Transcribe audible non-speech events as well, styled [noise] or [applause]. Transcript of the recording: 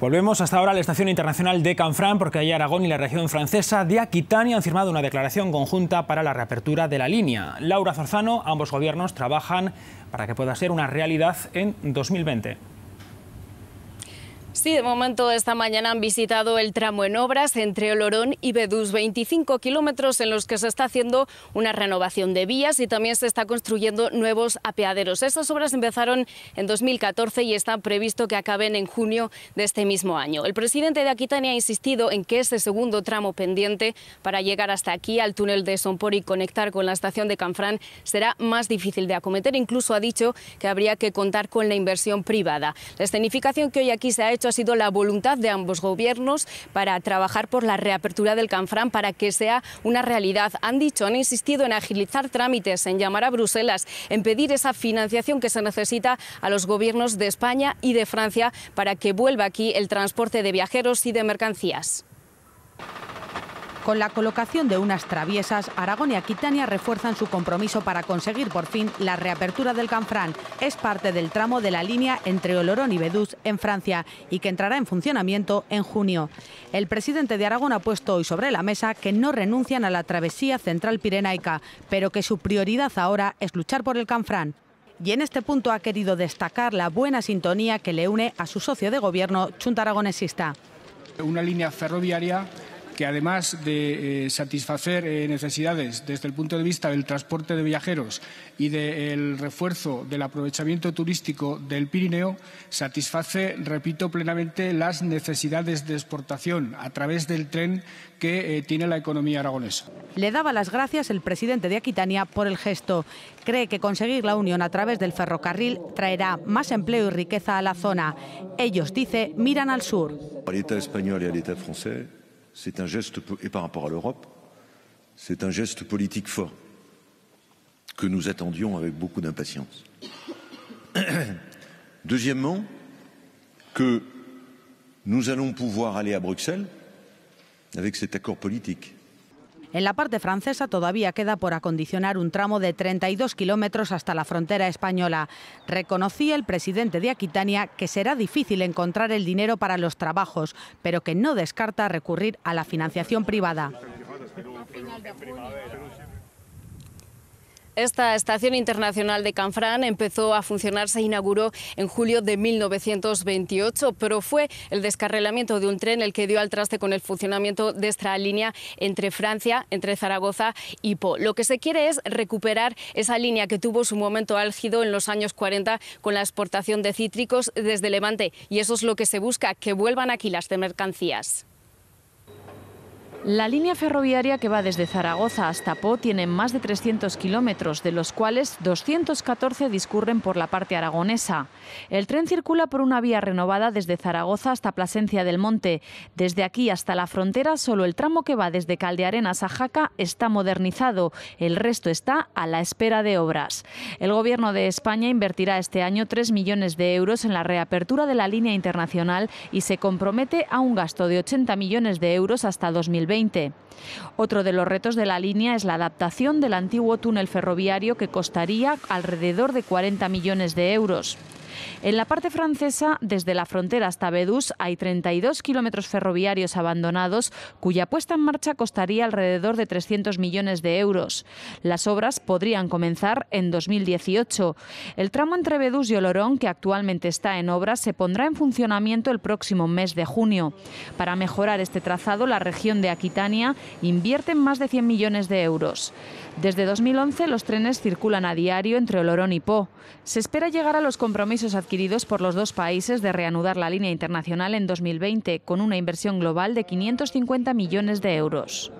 Volvemos hasta ahora a la Estación Internacional de Canfrán, porque allí Aragón y la región francesa de Aquitania han firmado una declaración conjunta para la reapertura de la línea. Laura Zorzano, ambos gobiernos trabajan para que pueda ser una realidad en 2020. Sí, de momento esta mañana han visitado el tramo en obras entre Olorón y Bedús, 25 kilómetros en los que se está haciendo una renovación de vías y también se está construyendo nuevos apeaderos. Estas obras empezaron en 2014 y está previsto que acaben en junio de este mismo año. El presidente de Aquitania ha insistido en que ese segundo tramo pendiente para llegar hasta aquí al túnel de Sonpor y conectar con la estación de Canfrán será más difícil de acometer. Incluso ha dicho que habría que contar con la inversión privada. La escenificación que hoy aquí se ha hecho ha sido la voluntad de ambos gobiernos para trabajar por la reapertura del Canfrán para que sea una realidad. Han dicho, han insistido en agilizar trámites, en llamar a Bruselas, en pedir esa financiación que se necesita a los gobiernos de España y de Francia para que vuelva aquí el transporte de viajeros y de mercancías. Con la colocación de unas traviesas, Aragón y Aquitania refuerzan su compromiso para conseguir por fin la reapertura del Canfrán. Es parte del tramo de la línea entre Olorón y Bedús en Francia y que entrará en funcionamiento en junio. El presidente de Aragón ha puesto hoy sobre la mesa que no renuncian a la travesía central pirenaica, pero que su prioridad ahora es luchar por el Canfrán y en este punto ha querido destacar la buena sintonía que le une a su socio de gobierno, Chunta Aragonesista. Una línea ferroviaria que además de eh, satisfacer eh, necesidades desde el punto de vista del transporte de viajeros y del refuerzo del aprovechamiento turístico del Pirineo, satisface, repito, plenamente las necesidades de exportación a través del tren que eh, tiene la economía aragonesa. Le daba las gracias el presidente de Aquitania por el gesto. Cree que conseguir la unión a través del ferrocarril traerá más empleo y riqueza a la zona. Ellos, dice, miran al sur. c'est un geste, et par rapport à l'Europe, c'est un geste politique fort que nous attendions avec beaucoup d'impatience. [coughs] Deuxièmement, que nous allons pouvoir aller à Bruxelles avec cet accord politique En la parte francesa todavía queda por acondicionar un tramo de 32 kilómetros hasta la frontera española. Reconocía el presidente de Aquitania que será difícil encontrar el dinero para los trabajos, pero que no descarta recurrir a la financiación privada. Esta estación internacional de Canfrán empezó a funcionar, se inauguró en julio de 1928, pero fue el descarrilamiento de un tren el que dio al traste con el funcionamiento de esta línea entre Francia, entre Zaragoza y Po. Lo que se quiere es recuperar esa línea que tuvo su momento álgido en los años 40 con la exportación de cítricos desde Levante y eso es lo que se busca, que vuelvan aquí las de mercancías. La línea ferroviaria que va desde Zaragoza hasta Po tiene más de 300 kilómetros, de los cuales 214 discurren por la parte aragonesa. El tren circula por una vía renovada desde Zaragoza hasta Plasencia del Monte. Desde aquí hasta la frontera, solo el tramo que va desde Caldearenas a Jaca está modernizado. El resto está a la espera de obras. El Gobierno de España invertirá este año 3 millones de euros en la reapertura de la línea internacional y se compromete a un gasto de 80 millones de euros hasta 2020 otro de los retos de la línea es la adaptación del antiguo túnel ferroviario que costaría alrededor de 40 millones de euros. En la parte francesa, desde la frontera hasta Bedús, hay 32 kilómetros ferroviarios abandonados cuya puesta en marcha costaría alrededor de 300 millones de euros. Las obras podrían comenzar en 2018. El tramo entre Bedús y Olorón, que actualmente está en obras, se pondrá en funcionamiento el próximo mes de junio. Para mejorar este trazado, la región de Aquitania invierte más de 100 millones de euros. Desde 2011, los trenes circulan a diario entre Olorón y Po. Se espera llegar a los compromisos adquiridos por los dos países de reanudar la línea internacional en 2020 con una inversión global de 550 millones de euros.